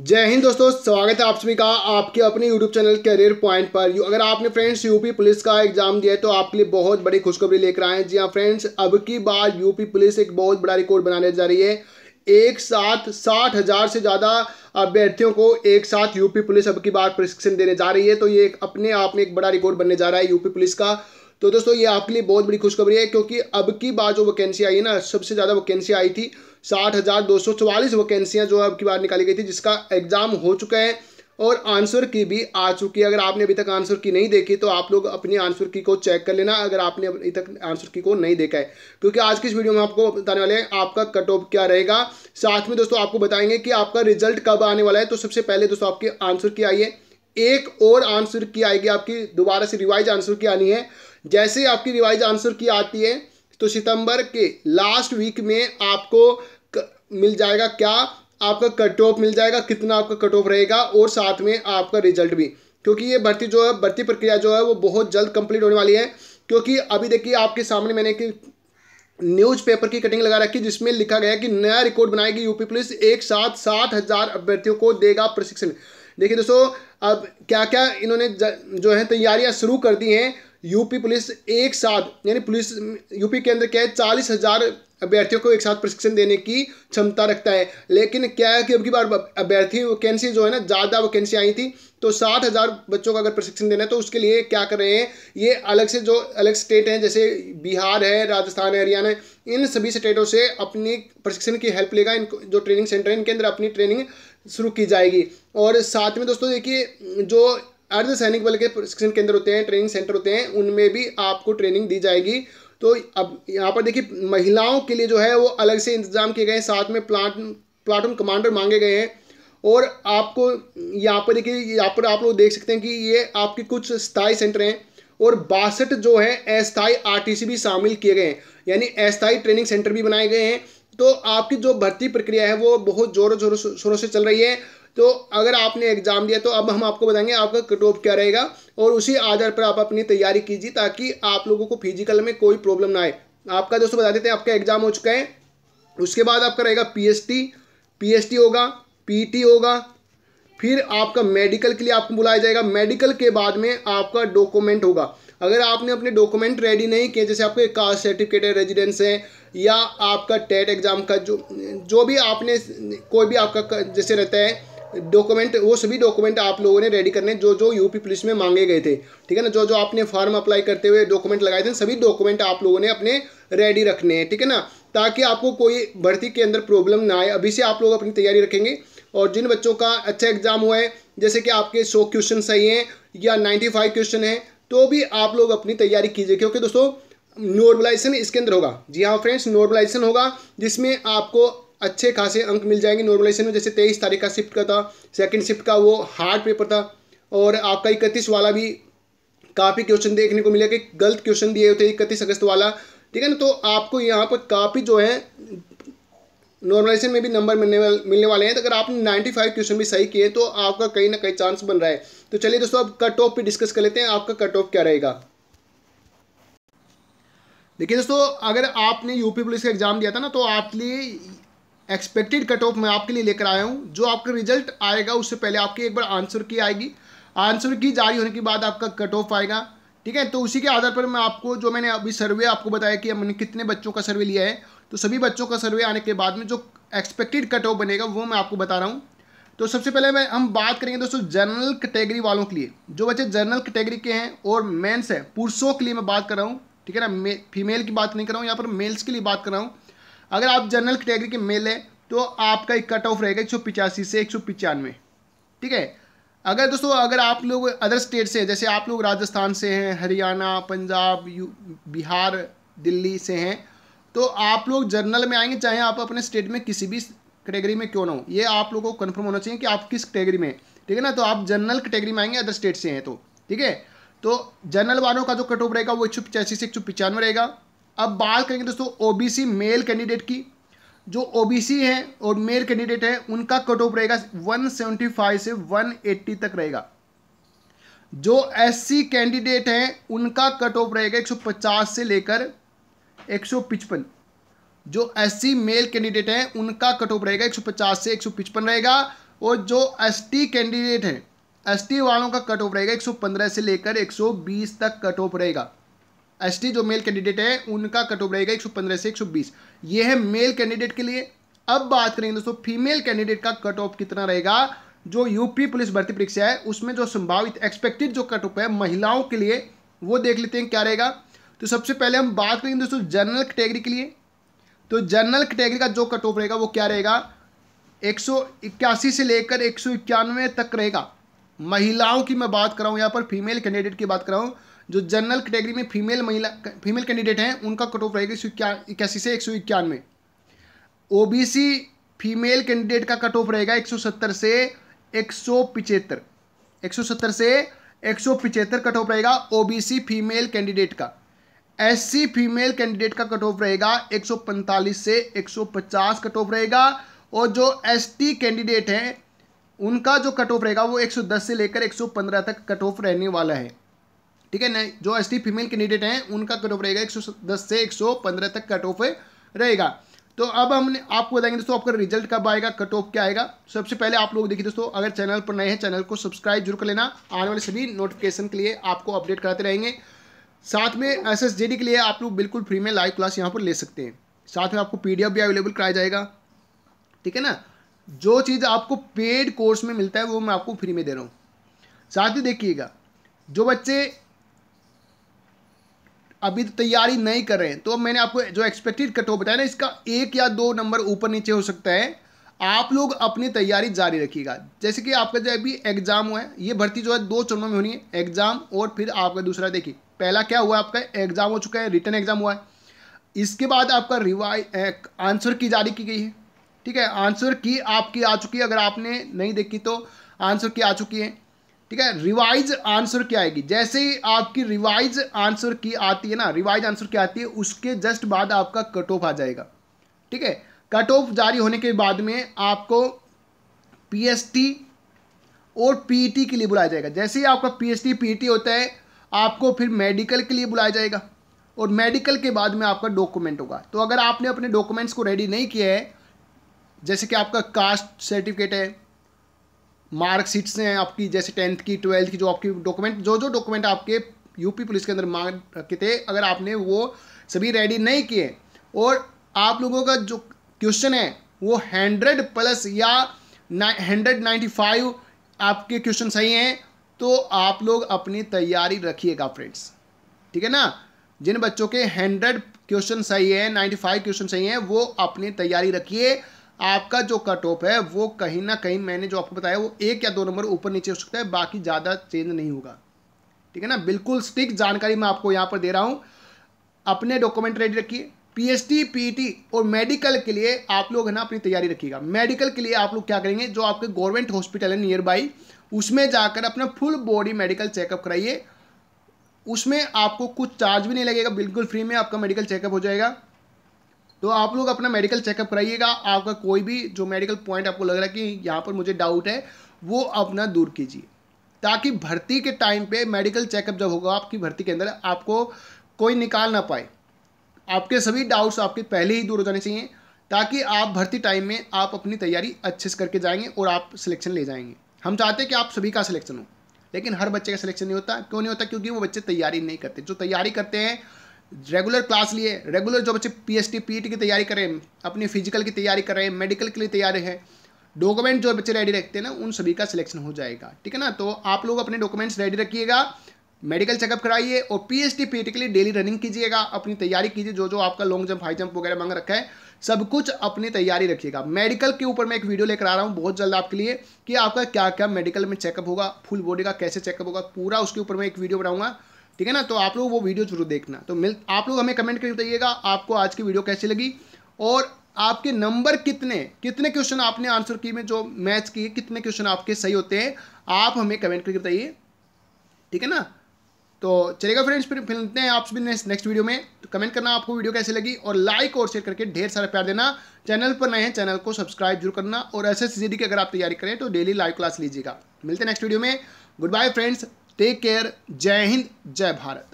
जय हिंद दोस्तों स्वागत है आप सभी का आपके अपने यूट्यूब चैनल करियर पॉइंट पर अगर आपने फ्रेंड्स यूपी पुलिस का एग्जाम दिया है तो आपके लिए बहुत बड़ी खुशखबरी लेकर आए हैं जी हाँ फ्रेंड्स अब की बार यूपी पुलिस एक बहुत बड़ा रिकॉर्ड बनाने जा रही है एक साथ साठ हज़ार से ज़्यादा अभ्यर्थियों को एक साथ यूपी पुलिस अब की बार प्रशिक्षण देने जा रही है तो ये अपने आप में एक बड़ा रिकॉर्ड बनने जा रहा है यूपी पुलिस का तो दोस्तों ये आपके लिए बहुत बड़ी खुशखबरी है क्योंकि अब की बार जो वैकेंसी आई है ना सबसे ज़्यादा वैकेंसी आई थी साठ हज़ार दो सौ चवालीस वैकेंसियाँ जो अब की बार निकाली गई थी जिसका एग्ज़ाम हो चुका है और आंसर की भी आ चुकी है अगर आपने अभी तक आंसर की नहीं देखी तो आप लोग अपनी आंसर की को चेक कर लेना अगर आपने अभी तक आंसर की को नहीं देखा है क्योंकि आज की इस वीडियो में आपको बताने वाले हैं आपका कट ऑफ क्या रहेगा साथ में दोस्तों आपको बताएंगे कि आपका रिजल्ट कब आने वाला है तो सबसे पहले दोस्तों आपकी आंसर की आई है एक और आंसर की आएगी आपकी दोबारा से रिवाइज आंसर की आनी है जैसे ही आपकी रिवाइज आंसर की आती है तो सितंबर के लास्ट वीक में आपको क, मिल जाएगा क्या आपका कट ऑफ मिल जाएगा कितना आपका कट ऑफ रहेगा और साथ में आपका रिजल्ट भी क्योंकि ये भर्ती जो है भर्ती प्रक्रिया जो है वो बहुत जल्द कंप्लीट होने वाली है क्योंकि अभी देखिए आपके सामने मैंने कि न्यूज़पेपर की कटिंग लगा रखी जिसमें लिखा गया कि नया रिकॉर्ड बनाएगी यूपी पुलिस एक साथ सात हज़ार अभ्यर्थियों को देगा प्रशिक्षण देखिए दोस्तों अब क्या क्या इन्होंने जो है तैयारियां शुरू कर दी हैं यूपी पुलिस एक साथ यानी पुलिस यूपी के अंदर क्या है चालीस हज़ार अभ्यर्थियों को एक साथ प्रशिक्षण देने की क्षमता रखता है लेकिन क्या है कि अब की बार अभ्यर्थी वैकेंसी जो है ना ज़्यादा वैकेंसी आई थी तो साठ हज़ार बच्चों का अगर प्रशिक्षण देना है तो उसके लिए क्या कर रहे हैं ये अलग से जो अलग स्टेट हैं जैसे बिहार है राजस्थान है हरियाणा इन सभी स्टेटों से अपनी प्रशिक्षण की हेल्प लेगा इन जो ट्रेनिंग सेंटर है इनके अंदर अपनी ट्रेनिंग शुरू की जाएगी और साथ में दोस्तों देखिए जो अर्ध सैनिक बल के प्रशिक्षण केंद्र होते हैं ट्रेनिंग सेंटर होते हैं उनमें भी आपको ट्रेनिंग दी जाएगी तो अब यहाँ पर देखिए महिलाओं के लिए जो है वो अलग से इंतजाम किए गए हैं साथ में प्लाट प्लाटून कमांडर मांगे गए हैं और आपको यहाँ पर देखिए यहाँ पर आप लोग देख सकते हैं कि ये आपके कुछ स्थायी सेंटर हैं और बासठ जो है अस्थायी आरटीसी भी शामिल किए गए हैं यानी अस्थायी ट्रेनिंग सेंटर भी बनाए गए हैं तो आपकी जो भर्ती प्रक्रिया है वो बहुत जोरों जोरों शोरों से चल रही है तो अगर आपने एग्ज़ाम दिया तो अब हम आपको बताएंगे आपका कट ऑफ क्या रहेगा और उसी आधार पर आप अपनी तैयारी कीजिए ताकि आप लोगों को फिजिकल में कोई प्रॉब्लम ना आए आपका दोस्तों बता देते हैं आपका एग्ज़ाम हो चुका है उसके बाद आपका रहेगा पीएसटी टी होगा टी e होगा फिर आपका मेडिकल के लिए आपको बुलाया जाएगा मेडिकल के बाद में आपका डॉक्यूमेंट होगा अगर आपने अपने डॉक्यूमेंट रेडी नहीं किए जैसे आपके कास्ट सर्टिफिकेट है रेजिडेंस है या आपका टेट एग्ज़ाम का जो जो भी आपने कोई भी आपका जैसे रहता है डॉक्यूमेंट वो सभी डॉक्यूमेंट आप लोगों ने रेडी करने जो जो यूपी पुलिस में मांगे गए थे ठीक है ना जो जो आपने फॉर्म अप्लाई करते हुए डॉक्यूमेंट लगाए थे सभी डॉक्यूमेंट आप लोगों ने अपने रेडी रखने हैं ठीक है ना ताकि आपको कोई भर्ती के अंदर प्रॉब्लम ना आए अभी से आप लोग अपनी तैयारी रखेंगे और जिन बच्चों का अच्छा एग्जाम हुआ है जैसे कि आपके सौ क्वेश्चन सही हैं या नाइन्टी फाइव क्वेश्चन हैं तो भी आप लोग अपनी तैयारी कीजिए क्योंकि दोस्तों नॉर्मलाइजेशन इसके अंदर होगा जी हाँ फ्रेंड्स नॉर्मलाइजेशन होगा जिसमें आपको अच्छे खासे अंक मिल जाएंगे नॉर्मलाइजेशन में जैसे तेईस तारीख का शिफ्ट का था सेकंड शिफ्ट का वो हार्ड पेपर था और आपका इकतीस वाला भी काफ़ी क्वेश्चन देखने को मिला कि गलत क्वेश्चन दिए होते इकतीस अगस्त वाला ठीक है ना तो आपको यहाँ पर काफ़ी जो है नॉर्मलाइजेशन में भी नंबर मिलने वाले मिलने वाले हैं तो अगर आपने 95 क्वेश्चन भी सही किए तो आपका कहीं ना कहीं चांस बन रहा है तो चलिए दोस्तों अब कट ऑफ भी डिस्कस कर लेते हैं आपका कट ऑफ क्या रहेगा देखिए दोस्तों अगर आपने यूपी पुलिस का एग्जाम दिया था ना तो आपके लिए एक्सपेक्टेड कट ऑफ मैं आपके लिए लेकर आया हूँ जो आपका रिजल्ट आएगा उससे पहले आपकी एक बार आंसर की आएगी आंसर की जारी होने के बाद आपका कट ऑफ आएगा ठीक है तो उसी के आधार पर मैं आपको जो मैंने अभी सर्वे आपको बताया कि मैंने कितने बच्चों का सर्वे लिया है तो सभी बच्चों का सर्वे आने के बाद में जो एक्सपेक्टेड कट ऑफ बनेगा वो मैं आपको बता रहा हूँ तो सबसे पहले मैं हम बात करेंगे दोस्तों जनरल कैटेगरी वालों के लिए जो बच्चे जनरल कैटेगरी के हैं और मेंस है पुरुषों के लिए मैं बात कर रहा हूँ ठीक है ना फीमेल की बात नहीं कर रहा हूँ यहाँ पर मेल्स के लिए बात कर रहा हूँ अगर आप जनरल कैटेगरी के मेल हैं तो आपका एक कट ऑफ रहेगा एक सौ पिचासी से एक सौ ठीक है अगर दोस्तों अगर आप लोग अदर स्टेट से जैसे आप लोग राजस्थान से हैं हरियाणा पंजाब बिहार दिल्ली से हैं तो आप लोग जर्नल में आएंगे चाहे आप अपने स्टेट में किसी भी कैटेगरी में क्यों ना हो ये आप लोगों को कन्फर्म होना चाहिए कि आप किस कैटेगरी में ठीक है ना तो आप जनरल कैटेगरी में आएंगे अदर स्टेट से हैं तो ठीक है तो जनरल वालों का जो कट ऑफ रहेगा वो एक सौ से एक सौ रहेगा अब बात करेंगे दोस्तों ओबीसी मेल कैंडिडेट की जो ओबीसी है और मेल कैंडिडेट है उनका कट ऑफ रहेगा 175 से 180 तक रहेगा जो एससी कैंडिडेट हैं उनका कट ऑफ रहेगा 150 से लेकर एक जो एससी मेल कैंडिडेट हैं उनका कट ऑफ रहेगा 150 से एक रहेगा और जो एसटी कैंडिडेट हैं एसटी वालों का कट ऑफ रहेगा 115 से लेकर 120 तक कट ऑफ रहेगा एस जो मेल कैंडिडेट है उनका कट ऑफ रहेगा 115 से 120 ये है मेल कैंडिडेट के लिए अब बात करेंगे दोस्तों फीमेल कैंडिडेट का कट ऑफ कितना रहेगा जो यूपी पुलिस भर्ती परीक्षा है उसमें जो संभावित एक्सपेक्टेड जो कट ऑफ है महिलाओं के लिए वो देख लेते हैं क्या रहेगा तो सबसे पहले हम बात करेंगे दोस्तों जनरल कैटेगरी के लिए तो जनरल कैटेगरी का जो कट ऑफ रहेगा वो क्या रहेगा एक से लेकर एक तक रहेगा महिलाओं की मैं बात कर रहा हूँ यहाँ पर फीमेल कैंडिडेट की बात कर रहा हूँ जो जनरल कैटेगरी में फीमेल महिला फीमेल कैंडिडेट हैं उनका कट ऑफ रहेगा एक सौ इक्यासी से एक सौ इक्यानवे O B C female candidate का कट ऑफ रहेगा एक सौ सत्तर से एक सौ पिचहत्तर एक सौ सत्तर से एक सौ पिचहत्तर कट ऑफ रहेगा O B C female candidate का एस सी फीमेल कैंडिडेट का कट ऑफ रहेगा एक सौ पैंतालीस से एक सौ पचास कट ऑफ रहेगा और जो एस टी कैंडिडेट हैं उनका जो कट ऑफ रहेगा वो 110 से लेकर 115 तक कट ऑफ रहने वाला है ठीक है जो एस फीमेल कैंडिडेट हैं उनका कट ऑफ रहेगा एक से एक तक कट ऑफ रहेगा तो अब हमने आपको बताएंगे दोस्तों आपका रिजल्ट कब आएगा कट ऑफ क्या आएगा सबसे पहले आप लोग देखिए दोस्तों अगर चैनल पर नए हैं चैनल को सब्सक्राइब जरूर कर लेना आने वाले सभी नोटिफिकेशन के लिए आपको अपडेट कराते रहेंगे साथ में एस एस के लिए आप लोग बिल्कुल फ्री में लाइव क्लास यहाँ पर ले सकते हैं साथ में आपको पी भी अवेलेबल कराया जाएगा ठीक है ना जो चीज़ आपको पेड कोर्स में मिलता है वो मैं आपको फ्री में दे रहा हूँ साथ ही देखिएगा जो बच्चे अभी तो तैयारी नहीं कर रहे हैं तो मैंने आपको जो एक्सपेक्टेड कट ऑफ बताया ना इसका एक या दो नंबर ऊपर नीचे हो सकता है आप लोग अपनी तैयारी जारी रखिएगा जैसे कि आपका जो अभी एग्ज़ाम हुआ है ये भर्ती जो है दो चरणों में होनी है एग्ज़ाम और फिर आपका दूसरा देखिए पहला क्या हुआ आपका एग्ज़ाम हो चुका है रिटर्न एग्ज़ाम हुआ है इसके बाद आपका रिवाइज आंसर की जारी की गई है ठीक है आंसर की आपकी आ चुकी है अगर आपने नहीं देखी तो आंसर की आ चुकी है ठीक है रिवाइज आंसर क्या आएगी जैसे ही आपकी रिवाइज आंसर की आती है ना रिवाइज आंसर क्या आती है उसके जस्ट बाद आपका कट ऑफ आ जाएगा ठीक है कट ऑफ जारी होने के बाद में आपको पीएसटी और टी e के लिए बुलाया जाएगा जैसे ही आपका पीएसटी टी e होता है आपको फिर मेडिकल के लिए बुलाया जाएगा और मेडिकल के बाद में आपका डॉक्यूमेंट होगा तो अगर आपने अपने डॉक्यूमेंट्स को रेडी नहीं किया है जैसे कि आपका कास्ट सर्टिफिकेट है मार्कशीट्स हैं आपकी जैसे टेंथ की ट्वेल्थ की जो आपकी डॉक्यूमेंट जो जो डॉक्यूमेंट आपके यूपी पुलिस के अंदर मांग रखे थे अगर आपने वो सभी रेडी नहीं किए और आप लोगों का जो क्वेश्चन है वो हंड्रेड प्लस या हंड्रेड नाइन्टी फाइव आपके क्वेश्चन सही हैं तो आप लोग अपनी तैयारी रखिएगा फ्रेंड्स ठीक है ना जिन बच्चों के हंड्रेड क्वेश्चन सही है नाइन्टी फाइव क्वेश्चन सही हैं वो अपनी तैयारी रखिए आपका जो कट ऑफ है वो कहीं ना कहीं मैंने जो आपको बताया वो एक या दो नंबर ऊपर नीचे हो सकता है बाकी ज़्यादा चेंज नहीं होगा ठीक है ना बिल्कुल स्टिक जानकारी मैं आपको यहाँ पर दे रहा हूँ अपने डॉक्यूमेंट रेडी रखिए पीएचडी पीटी e और मेडिकल के लिए आप लोग है ना अपनी तैयारी रखिएगा मेडिकल के लिए आप लोग क्या करेंगे जो आपके गवर्नमेंट हॉस्पिटल है नियर बाई उसमें जाकर अपना फुल बॉडी मेडिकल चेकअप कराइए उसमें आपको कुछ चार्ज भी नहीं लगेगा बिल्कुल फ्री में आपका मेडिकल चेकअप हो जाएगा तो आप लोग अपना मेडिकल चेकअप कराइएगा आपका कोई भी जो मेडिकल पॉइंट आपको लग रहा है कि यहाँ पर मुझे डाउट है वो अपना दूर कीजिए ताकि भर्ती के टाइम पे मेडिकल चेकअप जब होगा आपकी भर्ती के अंदर आपको कोई निकाल ना पाए आपके सभी डाउट्स आपके पहले ही दूर हो जाने चाहिए ताकि आप भर्ती टाइम में आप अपनी तैयारी अच्छे से करके जाएंगे और आप सिलेक्शन ले जाएंगे हम चाहते हैं कि आप सभी का सिलेक्शन हो लेकिन हर बच्चे का सिलेक्शन नहीं होता क्यों नहीं होता क्योंकि वो बच्चे तैयारी नहीं करते जो तैयारी करते हैं रेगुलर क्लास लिए e रेगुलर जो बच्चे पी एस की तैयारी कर रहे हैं अपनी फिजिकल की तैयारी कर रहे हैं मेडिकल के लिए तैयारी है डॉक्यूमेंट जो बच्चे रेडी रखते हैं ना उन सभी का सिलेक्शन हो जाएगा ठीक है ना तो आप लोग अपने डॉक्यूमेंट्स रेडी रखिएगा मेडिकल चेकअप कराइए और पी एस e के लिए डेली रनिंग कीजिएगा अपनी तैयारी कीजिए जो जो आपका लॉन्ग जंप हाई जंप वगैरह मांग रखा है सब कुछ अपनी तैयारी रखिएगा मेडिकल के ऊपर मैं एक वीडियो लेकर आ रहा हूँ बहुत जल्द आपके लिए कि आपका क्या क्या मेडिकल में चेकअप होगा फुल बॉडी का कैसे चेकअप होगा पूरा उसके ऊपर मैं एक वीडियो बनाऊंगा ठीक है ना तो आप लोग वो वीडियो जरूर देखना तो मिल आप लोग हमें कमेंट करके बताइएगा आपको आज की वीडियो कैसी लगी और आपके नंबर कितने कितने क्वेश्चन आपने आंसर किए में जो मैच किए कितने क्वेश्चन आपके सही होते हैं आप हमें कमेंट करके बताइए ठीक है ना तो चलेगा फ्रेंड्स फिर मिलते हैं आप सभी नेक्स्ट वीडियो में तो कमेंट करना आपको वीडियो कैसी लगी और लाइक और शेयर करके ढेर सारा प्यार देना चैनल पर नए हैं चैनल को सब्सक्राइब जरूर करना और एस एस की अगर आप तैयारी करें तो डेली लाइव क्लास लीजिएगा मिलते हैं नेक्स्ट वीडियो में good bye friends take care जय हिंद जय भारत